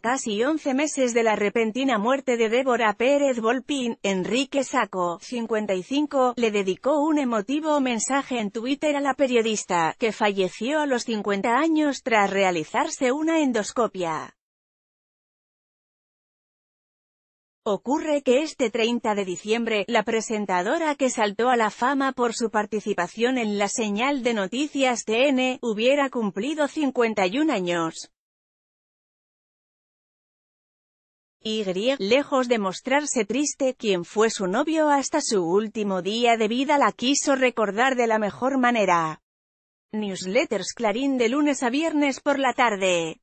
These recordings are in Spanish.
casi 11 meses de la repentina muerte de Débora Pérez Volpín, Enrique Saco, 55, le dedicó un emotivo mensaje en Twitter a la periodista, que falleció a los 50 años tras realizarse una endoscopia. Ocurre que este 30 de diciembre, la presentadora que saltó a la fama por su participación en la señal de noticias TN, hubiera cumplido 51 años. Y, lejos de mostrarse triste, quien fue su novio hasta su último día de vida la quiso recordar de la mejor manera. Newsletters Clarín de lunes a viernes por la tarde.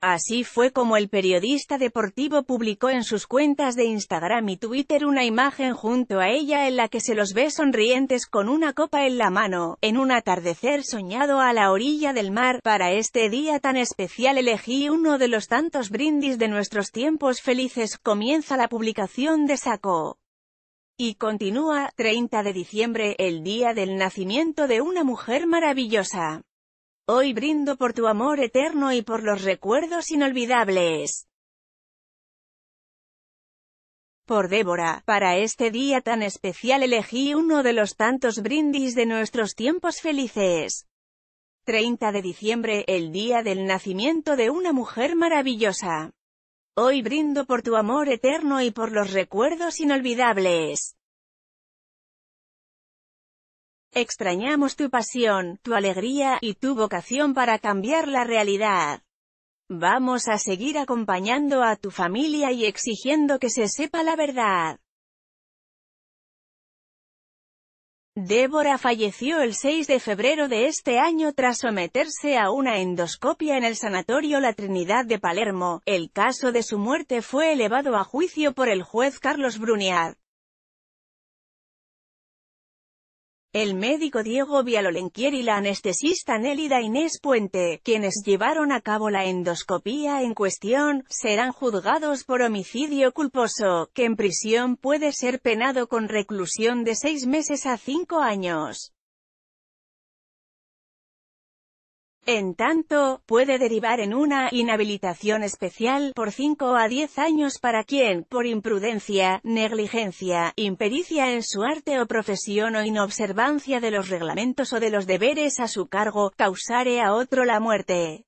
Así fue como el periodista deportivo publicó en sus cuentas de Instagram y Twitter una imagen junto a ella en la que se los ve sonrientes con una copa en la mano, en un atardecer soñado a la orilla del mar. Para este día tan especial elegí uno de los tantos brindis de nuestros tiempos felices, comienza la publicación de Saco. Y continúa, 30 de diciembre, el día del nacimiento de una mujer maravillosa. Hoy brindo por tu amor eterno y por los recuerdos inolvidables. Por Débora, para este día tan especial elegí uno de los tantos brindis de nuestros tiempos felices. 30 de diciembre, el día del nacimiento de una mujer maravillosa. Hoy brindo por tu amor eterno y por los recuerdos inolvidables. Extrañamos tu pasión, tu alegría, y tu vocación para cambiar la realidad. Vamos a seguir acompañando a tu familia y exigiendo que se sepa la verdad. Débora falleció el 6 de febrero de este año tras someterse a una endoscopia en el Sanatorio La Trinidad de Palermo. El caso de su muerte fue elevado a juicio por el juez Carlos Bruniar. El médico Diego Vialolenquier y la anestesista Nélida Inés Puente, quienes llevaron a cabo la endoscopía en cuestión, serán juzgados por homicidio culposo, que en prisión puede ser penado con reclusión de seis meses a cinco años. En tanto, puede derivar en una inhabilitación especial por cinco a diez años para quien, por imprudencia, negligencia, impericia en su arte o profesión o inobservancia de los reglamentos o de los deberes a su cargo, causare a otro la muerte.